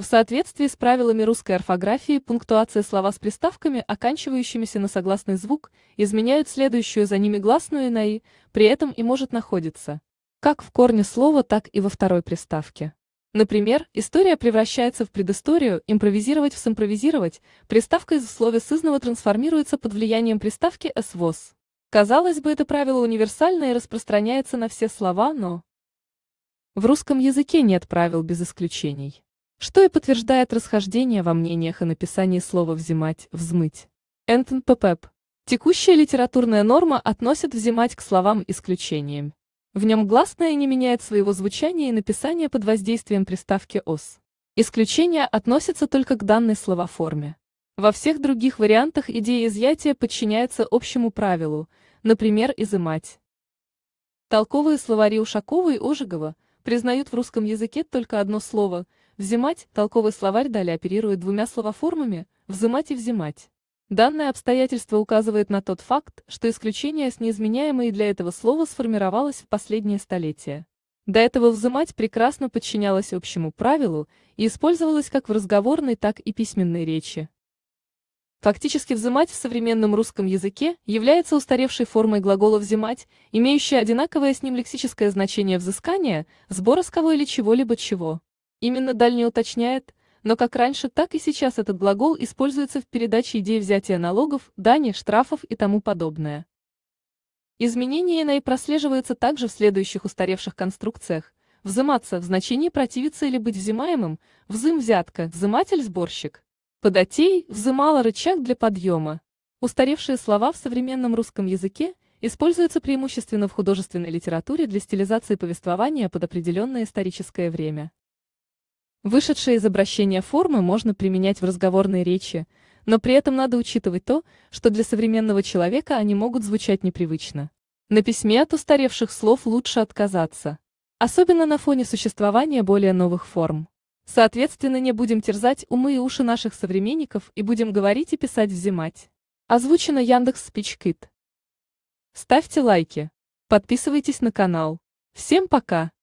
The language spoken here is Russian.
В соответствии с правилами русской орфографии пунктуация слова с приставками, оканчивающимися на согласный звук, изменяют следующую за ними гласную на «и», при этом и может находиться как в корне слова, так и во второй приставке. Например, история превращается в предысторию, импровизировать в симпровизировать, приставка из слова сызного трансформируется под влиянием приставки «свос». Казалось бы, это правило универсально и распространяется на все слова, но... В русском языке нет правил без исключений что и подтверждает расхождение во мнениях о написании слова «взимать», «взмыть». Энтон Пепеп. Текущая литературная норма относит «взимать» к словам исключениям. В нем гласное не меняет своего звучания и написания под воздействием приставки «ос». Исключения относятся только к данной словоформе. Во всех других вариантах идея изъятия подчиняется общему правилу, например, «изымать». Толковые словари Ушакова и Ожегова признают в русском языке только одно слово – Взимать – толковый словарь далее оперирует двумя словоформами – взымать и взимать. Данное обстоятельство указывает на тот факт, что исключение с неизменяемой для этого слова сформировалось в последнее столетие. До этого взымать прекрасно подчинялось общему правилу и использовалось как в разговорной, так и письменной речи. Фактически «взымать» в современном русском языке является устаревшей формой глагола «взимать», имеющей одинаковое с ним лексическое значение взыскания, сбора с кого или чего-либо чего. Именно дальний уточняет, но как раньше, так и сейчас этот глагол используется в передаче идеи взятия налогов, дани, штрафов и тому подобное. Изменение НАИ прослеживаются также в следующих устаревших конструкциях. Взыматься в значении противиться или быть взимаемым, взым взятка, взыматель-сборщик. Податей взымала рычаг для подъема. Устаревшие слова в современном русском языке используются преимущественно в художественной литературе для стилизации повествования под определенное историческое время. Вышедшие из обращения формы можно применять в разговорной речи, но при этом надо учитывать то, что для современного человека они могут звучать непривычно. На письме от устаревших слов лучше отказаться. Особенно на фоне существования более новых форм. Соответственно, не будем терзать умы и уши наших современников и будем говорить и писать взимать. Озвучено Яндекс Спичкит. Ставьте лайки. Подписывайтесь на канал. Всем пока!